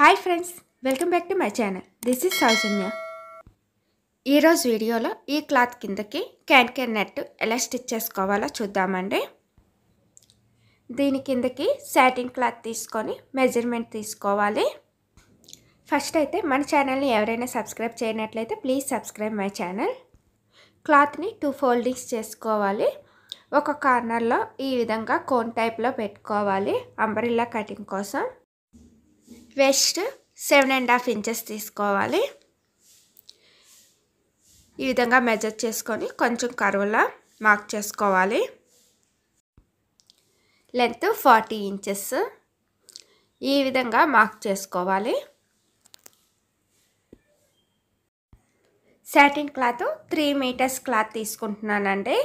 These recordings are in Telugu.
hi friends welcome back to my channel this is Soujanya ఈరోజు వీడియోలో ఈ క్లాత్ కిందకి క్యాన్ క్యాన్ నెట్ ఎలా స్టిచ్ చేసుకోవాలో చూద్దామండి దీని కిందకి శాటింగ్ క్లాత్ తీసుకొని మెజర్మెంట్ తీసుకోవాలి ఫస్ట్ అయితే మన ఛానల్ని ఎవరైనా సబ్స్క్రైబ్ చేయనట్లయితే ప్లీజ్ సబ్స్క్రైబ్ మై ఛానల్ క్లాత్ని టూ ఫోల్డింగ్స్ చేసుకోవాలి ఒక కార్నర్లో ఈ విధంగా కోన్ టైప్లో పెట్టుకోవాలి అంబరిల్లా కటింగ్ కోసం waist seven and half inches తీసుకోవాలి ఈ విధంగా మెజర్ చేసుకొని కొంచెం కరువులా మార్క్ చేసుకోవాలి లెంత్ ఫార్టీ ఇంచెస్ ఈ విధంగా మార్క్ చేసుకోవాలి satin cloth three metres cloth తీసుకుంటున్నానండి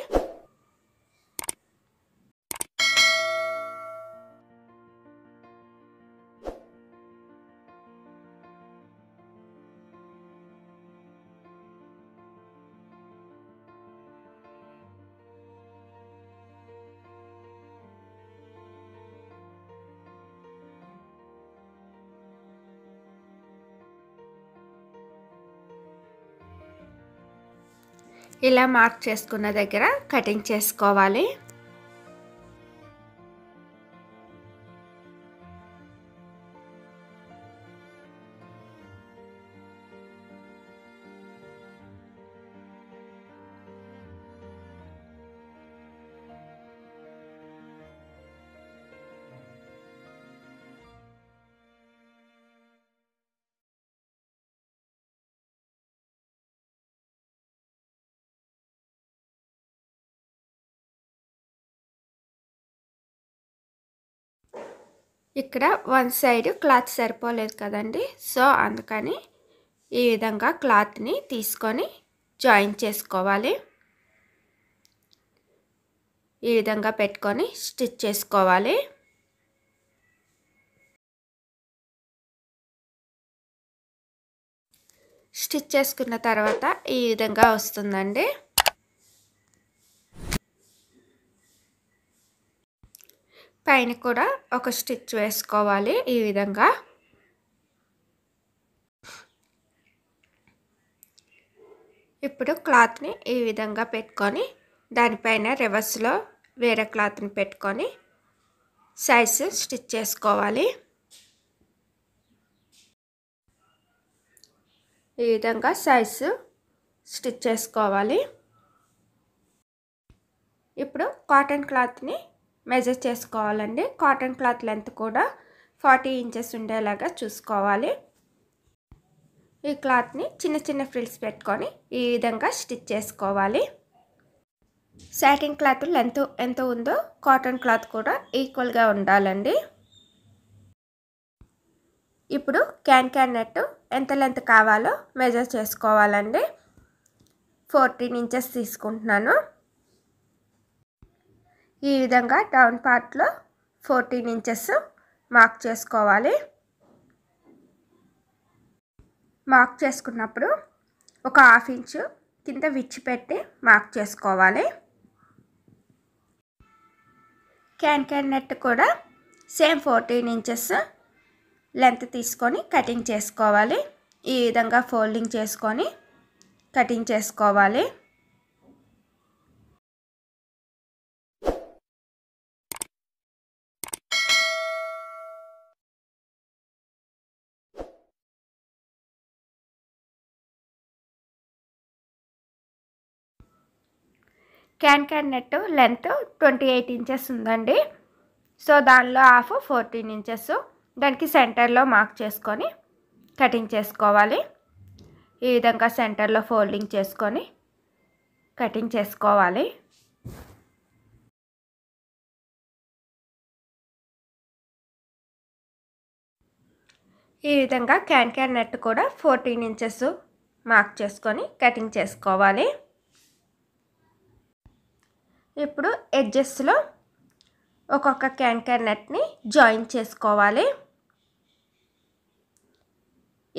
ఇలా మార్క్ చేసుకున్న దగ్గర కటింగ్ చేసుకోవాలి ఇక్కడ వన్ సైడ్ క్లాత్ సరిపోలేదు కదండి సో అందుకని ఈ విధంగా క్లాత్ని తీసుకొని జాయిన్ చేసుకోవాలి ఈ విధంగా పెట్టుకొని స్టిచ్ చేసుకోవాలి స్టిచ్ చేసుకున్న తర్వాత ఈ విధంగా వస్తుందండి పైన కూడా ఒక స్టిచ్ వేసుకోవాలి ఈ విధంగా ఇప్పుడు క్లాత్ని ఈ విధంగా పెట్టుకొని దానిపైన రివర్స్లో వేరే క్లాత్ని పెట్టుకొని సైజు స్టిచ్ చేసుకోవాలి ఈ విధంగా సైజు స్టిచ్ చేసుకోవాలి ఇప్పుడు కాటన్ క్లాత్ని మెజర్ చేసుకోవాలండి కాటన్ క్లాత్ లెంత్ కూడా ఫార్టీ ఇంచెస్ ఉండేలాగా చూసుకోవాలి ఈ క్లాత్ని చిన్న చిన్న ఫ్రిల్స్ పెట్టుకొని ఈ విధంగా స్టిచ్ చేసుకోవాలి సాటింగ్ క్లాత్ లెంత్ ఎంత ఉందో కాటన్ క్లాత్ కూడా ఈక్వల్గా ఉండాలండి ఇప్పుడు క్యాన్ క్యాన్ నెట్ ఎంత లెంత్ కావాలో మెజర్ చేసుకోవాలండి ఫోర్టీన్ ఇంచెస్ తీసుకుంటున్నాను ఈ విధంగా డౌన్ పార్ట్లో ఫోర్టీన్ ఇంచెస్ మార్క్ చేసుకోవాలి మార్క్ చేసుకున్నప్పుడు ఒక హాఫ్ ఇంచు కింద విచ్చిపెట్టి మార్క్ చేసుకోవాలి క్యాన్ క్యాన్ నెట్ కూడా సేమ్ ఫోర్టీన్ ఇంచెస్ లెంత్ తీసుకొని కటింగ్ చేసుకోవాలి ఈ విధంగా ఫోల్డింగ్ చేసుకొని కటింగ్ చేసుకోవాలి can can net length twenty eight inches ఉందండి సో దానిలో హాఫ్ ఫోర్టీన్ ఇంచెస్ దానికి సెంటర్లో మార్క్ చేసుకొని కటింగ్ చేసుకోవాలి ఈ విధంగా సెంటర్లో ఫోల్డింగ్ చేసుకొని కటింగ్ చేసుకోవాలి ఈ విధంగా క్యాన్ క్యాన్ నెట్ కూడా ఫోర్టీన్ ఇంచెస్ మార్క్ చేసుకొని కటింగ్ చేసుకోవాలి ఇప్పుడు ఎడ్జెస్లో ఒక్కొక్క క్యాంకర్ నెట్ని జాయిన్ చేసుకోవాలి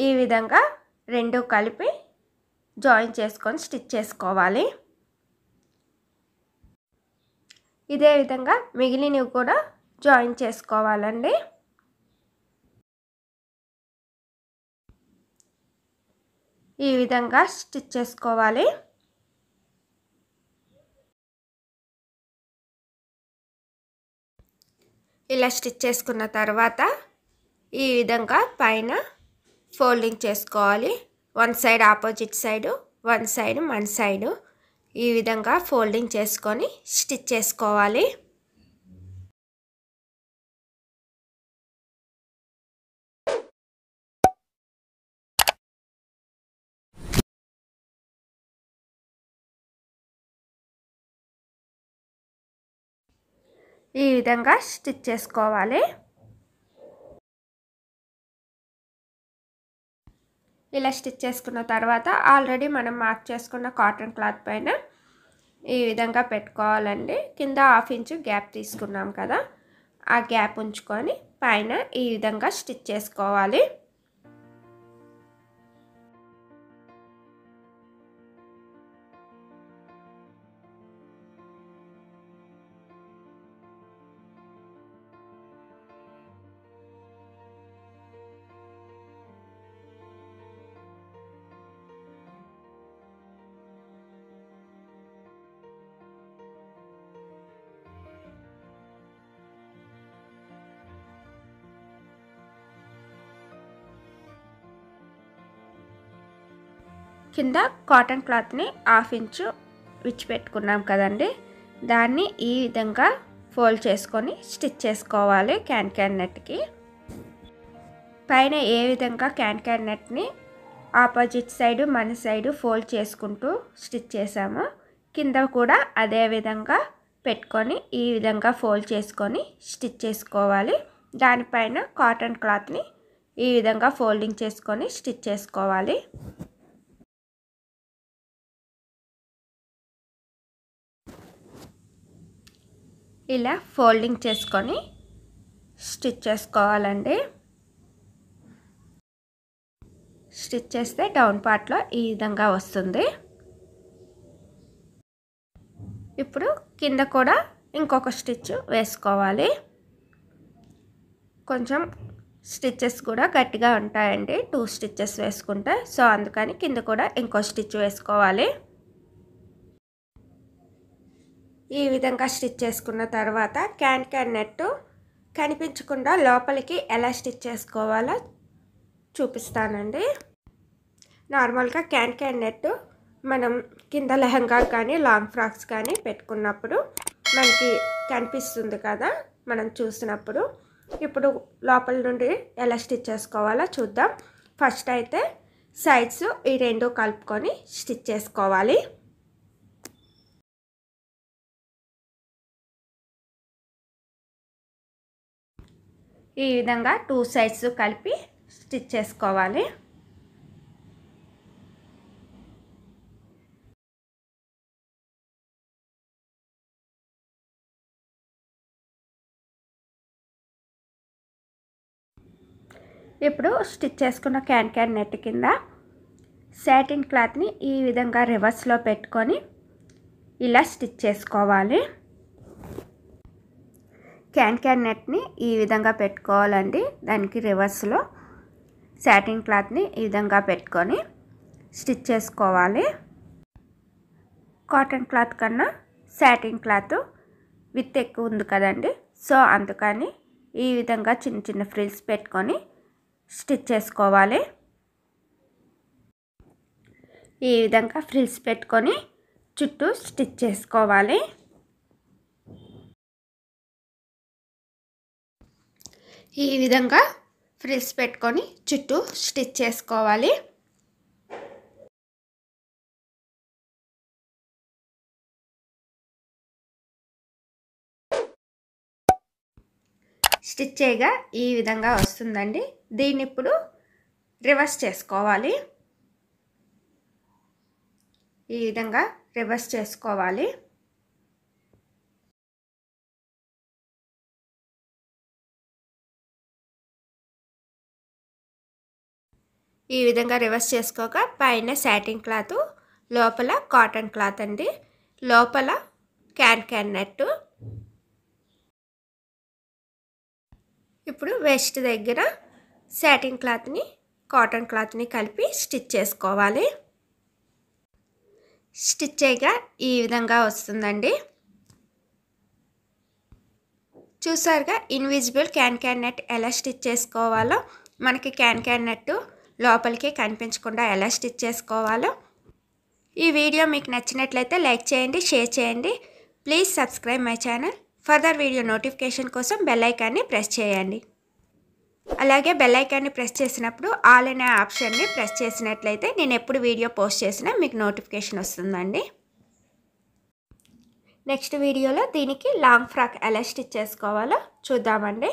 ఈ విధంగా రెండు కలిపి జాయిన్ చేసుకొని స్టిచ్ చేసుకోవాలి ఇదే విధంగా మిగిలినవి కూడా జాయిన్ చేసుకోవాలండి ఈ విధంగా స్టిచ్ చేసుకోవాలి ఇలా స్టిచ్ చేసుకున్న తర్వాత ఈ విధంగా పైన ఫోల్డింగ్ చేసుకోవాలి one side opposite side one side మన సైడు ఈ విధంగా ఫోల్డింగ్ చేసుకొని స్టిచ్ చేసుకోవాలి ఈ విధంగా స్టిచ్ చేసుకోవాలి ఇలా స్టిచ్ చేసుకున్న తర్వాత ఆల్రెడీ మనం మార్క్ చేసుకున్న కాటన్ క్లాత్ పైన ఈ విధంగా పెట్టుకోవాలండి కింద హాఫ్ ఇంచు గ్యాప్ తీసుకున్నాం కదా ఆ గ్యాప్ ఉంచుకొని పైన ఈ విధంగా స్టిచ్ చేసుకోవాలి కింద కాటన్ క్లాత్ని హాఫ్ ఇంచు విచ్చిపెట్టుకున్నాం కదండి దాన్ని ఈ విధంగా ఫోల్డ్ చేసుకొని స్టిచ్ చేసుకోవాలి క్యాన్ క్యాన్ నెట్కి పైన ఏ విధంగా క్యాన్ క్యాన్ నెట్ని ఆపోజిట్ సైడ్ మన సైడ్ ఫోల్డ్ చేసుకుంటూ స్టిచ్ చేసాము కింద కూడా అదే విధంగా పెట్టుకొని ఈ విధంగా ఫోల్డ్ చేసుకొని స్టిచ్ చేసుకోవాలి దానిపైన కాటన్ క్లాత్ని ఈ విధంగా ఫోల్డింగ్ చేసుకొని స్టిచ్ చేసుకోవాలి ఇలా ఫోల్డింగ్ చేసుకొని స్టిచ్ చేసుకోవాలండి స్టిచ్ చేస్తే డౌన్ పార్ట్లో ఈ విధంగా వస్తుంది ఇప్పుడు కింద కూడా ఇంకొక స్టిచ్ వేసుకోవాలి కొంచెం స్టిచ్చెస్ కూడా గట్టిగా ఉంటాయండి టూ స్టిచ్చెస్ వేసుకుంటే సో అందుకని కింద కూడా ఇంకో స్టిచ్ వేసుకోవాలి ఈ విధంగా స్టిచ్ చేసుకున్న తర్వాత క్యాన్ క్యాన్ నెట్టు కనిపించకుండా లోపలికి ఎలా స్టిచ్ చేసుకోవాలో చూపిస్తానండి నార్మల్గా క్యాన్ క్యాన్ నెట్టు మనం కింద లెహంగా కానీ లాంగ్ ఫ్రాక్స్ కానీ పెట్టుకున్నప్పుడు మనకి కనిపిస్తుంది కదా మనం చూసినప్పుడు ఇప్పుడు లోపల నుండి ఎలా స్టిచ్ చేసుకోవాలో చూద్దాం ఫస్ట్ అయితే సైడ్స్ ఈ రెండు కలుపుకొని స్టిచ్ చేసుకోవాలి ఈ విధంగా టూ సైడ్స్ కలిపి స్టిచ్ చేసుకోవాలి ఇప్పుడు స్టిచ్ చేసుకున్న క్యాన్ క్యాన్ నెట్ కింద శాటిన్ క్లాత్ని ఈ విధంగా రివర్స్లో పెట్టుకొని ఇలా స్టిచ్ చేసుకోవాలి క్యాన్ క్యాన్ నెట్ని ఈ విధంగా పెట్టుకోవాలండి దానికి రివర్స్లో శాటిన్ క్లాత్ని ఈ విధంగా పెట్టుకొని స్టిచ్ చేసుకోవాలి కాటన్ క్లాత్ కన్నా శాటిన్ క్లాత్ విత్ ఎక్కువ ఉంది కదండి సో అందుకని ఈ విధంగా చిన్న చిన్న ఫ్రిల్స్ పెట్టుకొని స్టిచ్ చేసుకోవాలి ఈ విధంగా ఫ్రిల్స్ పెట్టుకొని చుట్టూ స్టిచ్ చేసుకోవాలి ఈ విధంగా ఫ్రిల్స్ పెట్టుకొని చుట్టూ స్టిచ్ చేసుకోవాలి స్టిచ్ చేయగా ఈ విధంగా వస్తుందండి దీన్ని ఇప్పుడు రివర్స్ చేసుకోవాలి ఈ విధంగా రివర్స్ చేసుకోవాలి ఈ విధంగా రివర్స్ చేసుకోక పైన శాటిన్ క్లాత్ లోపల కాటన్ క్లాత్ అండి లోపల క్యాన్ క్యాన్ నెట్టు ఇప్పుడు వెస్ట్ దగ్గర శాటిన్ క్లాత్ని కాటన్ క్లాత్ని కలిపి స్టిచ్ చేసుకోవాలి స్టిచ్ చేయగా ఈ విధంగా వస్తుందండి చూసారుగా ఇన్విజిబుల్ క్యాన్ క్యాన్ నెట్ ఎలా స్టిచ్ చేసుకోవాలో మనకి క్యాన్ క్యాన్ నెట్టు లోపలికి కనిపించకుండా ఎలా స్టిచ్ చేసుకోవాలో ఈ వీడియో మీకు నచ్చినట్లయితే లైక్ చేయండి షేర్ చేయండి please subscribe my channel further video notification కోసం బెల్లైకాన్ని ప్రెస్ చేయండి అలాగే బెల్లైకాన్ని ప్రెస్ చేసినప్పుడు ఆల్ అనే ఆప్షన్ని ప్రెస్ చేసినట్లయితే నేను ఎప్పుడు వీడియో పోస్ట్ చేసినా మీకు నోటిఫికేషన్ వస్తుందండి నెక్స్ట్ వీడియోలో దీనికి లాంగ్ ఫ్రాక్ ఎలా స్టిచ్ చేసుకోవాలో చూద్దామండి